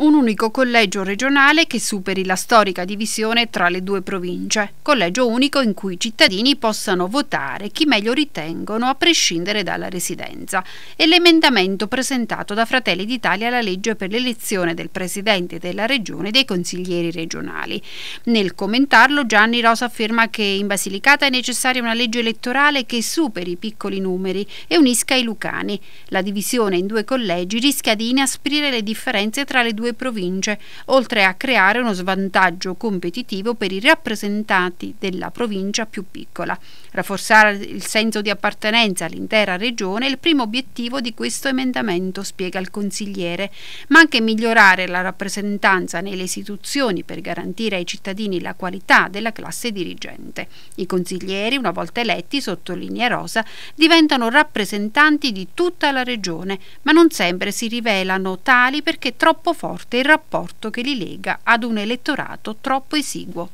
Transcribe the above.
un unico collegio regionale che superi la storica divisione tra le due province, collegio unico in cui i cittadini possano votare chi meglio ritengono a prescindere dalla residenza, e l'emendamento presentato da Fratelli d'Italia alla legge per l'elezione del Presidente della Regione e dei consiglieri regionali. Nel commentarlo Gianni Rosa afferma che in Basilicata è necessaria una legge elettorale che superi i piccoli numeri e unisca i lucani. La divisione in due collegi rischia di inasprire le differenze tra le due due province, oltre a creare uno svantaggio competitivo per i rappresentanti della provincia più piccola. Rafforzare il senso di appartenenza all'intera regione è il primo obiettivo di questo emendamento, spiega il consigliere, ma anche migliorare la rappresentanza nelle istituzioni per garantire ai cittadini la qualità della classe dirigente. I consiglieri, una volta eletti, sottolinea Rosa, diventano rappresentanti di tutta la regione, ma non sempre si rivelano tali perché troppo forti morte il rapporto che li lega ad un elettorato troppo esiguo.